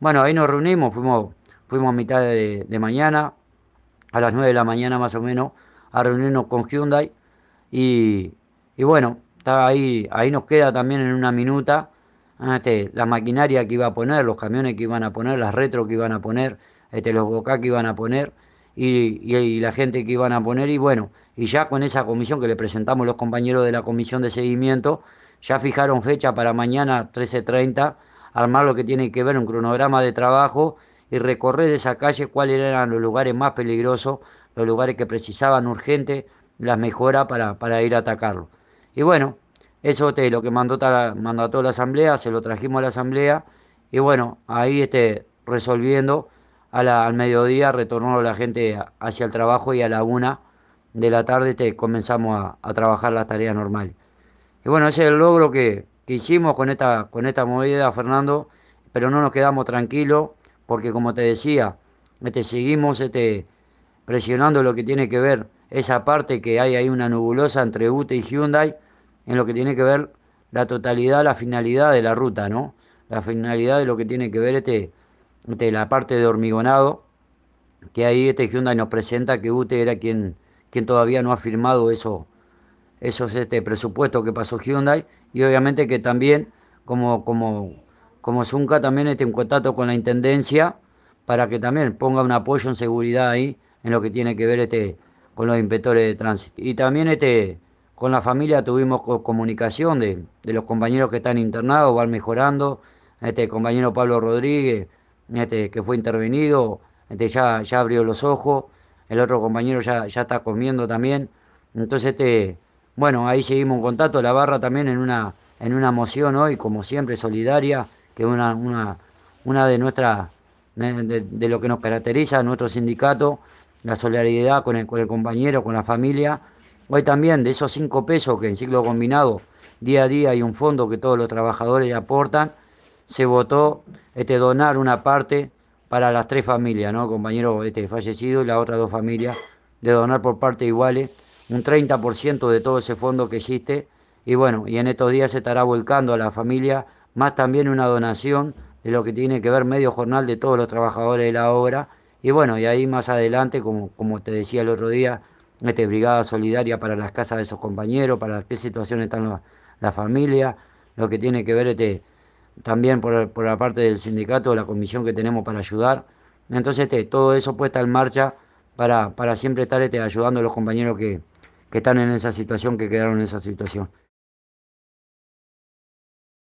Bueno, ahí nos reunimos, fuimos, fuimos a mitad de, mañana, a las 9 de la mañana más o menos, a reunirnos con Hyundai. Y, bueno, está ahí, ahí nos queda también en una minuta ah, este, la maquinaria que iba a poner, los camiones que iban a poner, las retro que iban a poner, este, los boca que iban a poner y, la gente que iban a poner. Y bueno, y ya con esa comisión que le presentamos los compañeros de la comisión de seguimiento, ya fijaron fecha para mañana 13.30 armar lo que tiene que ver un cronograma de trabajo y recorrer esa calle, cuáles eran los lugares más peligrosos, los lugares que precisaban urgente las mejoras para, para ir a atacarlo. Y bueno, eso es lo que mandó toda la asamblea, se lo trajimos a la asamblea y bueno, ahí este, resolviendo a la, al mediodía retornó la gente hacia el trabajo y a la una de la tarde este, comenzamos a, a trabajar las tareas normales. Y bueno, ese es el logro que, que hicimos con esta, con esta movida, Fernando, pero no nos quedamos tranquilos, porque como te decía, este, seguimos este, presionando lo que tiene que ver esa parte que hay ahí una nubulosa entre UTE y Hyundai, en lo que tiene que ver la totalidad, la finalidad de la ruta, ¿no? La finalidad de lo que tiene que ver este, de este, la parte de hormigonado, que ahí este Hyundai nos presenta que UTE era quien, quien todavía no ha firmado eso eso es este presupuesto que pasó Hyundai y obviamente que también como como como Zunca también este en contacto con la intendencia para que también ponga un apoyo en seguridad ahí en lo que tiene que ver este con los inspectores de tránsito y también este con la familia tuvimos comunicación de, de los compañeros que están internados van mejorando este compañero Pablo Rodríguez este que fue intervenido este ya ya abrió los ojos el otro compañero ya ya está comiendo también entonces este bueno, ahí seguimos en contacto, la barra también en una, en una moción hoy, como siempre, solidaria, que es una, una, una de nuestras, de, lo que nos caracteriza, nuestro sindicato, la solidaridad con el, compañero, con la familia. Hoy también de esos cinco pesos que en ciclo combinado, día a día hay un fondo que todos los trabajadores aportan, se votó este, donar una parte para las tres familias, ¿no? Compañero este, fallecido y las otras dos familias, de donar por parte iguales un 30% de todo ese fondo que existe. Y bueno, y en estos días se estará volcando a la familia, más también una donación de lo que tiene que ver medio jornal de todos los trabajadores de la obra. Y bueno, y ahí más adelante, como, como te decía el otro día, esta brigada solidaria para las casas de esos compañeros, para qué situación están la, la familia, lo que tiene que ver este, también por, la parte del sindicato, la comisión que tenemos para ayudar. Entonces, este, todo eso puesta en marcha para, para siempre estar este, ayudando a los compañeros que, que están en esa situación, que quedaron en esa situación.